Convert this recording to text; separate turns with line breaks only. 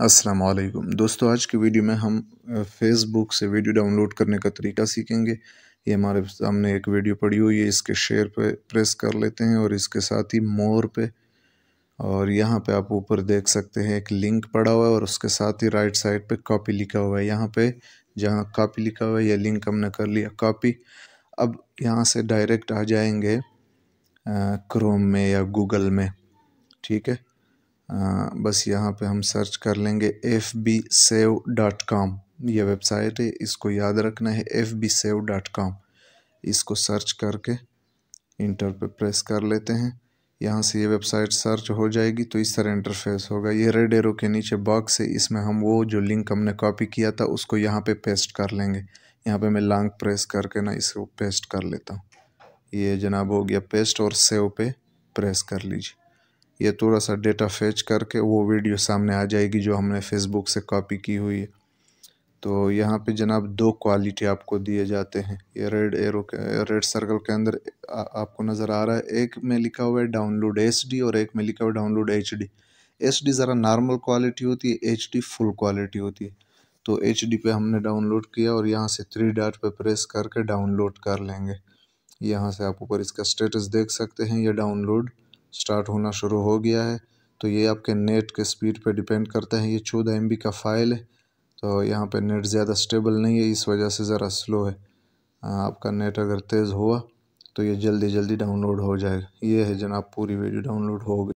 अस्सलाम वालेकुम दोस्तों आज के वीडियो में हम फेसबुक से वीडियो डाउनलोड करने का तरीका सीखेंगे ये हमारे सामने एक वीडियो पड़ी हुई है इसके शेयर पे प्रेस कर लेते हैं और इसके साथ ही मोर पे और यहाँ पे आप ऊपर देख सकते हैं एक लिंक पड़ा हुआ है और उसके साथ ही राइट साइड पे कॉपी लिखा हुआ है यहाँ पे जहाँ कॉपी लिखा हुआ है यह लिंक हमने कर लिया कॉपी अब यहाँ से डायरेक्ट आ जाएंगे क्रोम में या गूगल में ठीक है बस यहाँ पे हम सर्च कर लेंगे F B save dot com ये वेबसाइट है इसको याद रखना है F B save dot com इसको सर्च करके इंटर पे प्रेस कर लेते हैं यहाँ से ये वेबसाइट सर्च हो जाएगी तो इस तरह इंटरफेस होगा ये रेड एरो के नीचे बॉक्स है इसमें हम वो जो लिंक हमने कॉपी किया था उसको यहाँ पे पेस्ट कर लेंगे यहाँ पे मैं लॉन्ग प्रेस करके ना इसको पेस्ट कर लेता हूँ ये जनाब हो गया पेस्ट और सेव पे प्रेस कर लीजिए ये थोड़ा सा डेटा फेच करके वो वीडियो सामने आ जाएगी जो हमने फेसबुक से कॉपी की हुई है तो यहाँ पे जनाब दो क्वालिटी आपको दिए जाते हैं ये रेड एरो रेड सर्कल के अंदर आ, आपको नज़र आ रहा है एक में लिखा हुआ है डाउनलोड एच और एक में लिखा हुआ है download H D S D ज़रा नॉर्मल क्वालिटी होती है एच डी फुल क्वालिटी होती है तो एच डी पे हमने डाउनलोड किया और यहाँ से थ्री डाट पे प्रेस करके डाउनलोड कर लेंगे यहाँ से आप ऊपर इसका स्टेटस देख सकते हैं यह डाउनलोड स्टार्ट होना शुरू हो गया है तो ये आपके नेट के स्पीड पे डिपेंड करता है ये चौदह एम का फाइल है तो यहाँ पे नेट ज़्यादा स्टेबल नहीं है इस वजह से ज़रा स्लो है आपका नेट अगर तेज़ हुआ तो ये जल्दी जल्दी डाउनलोड हो जाएगा ये है जनाब पूरी वीडियो डाउनलोड हो गई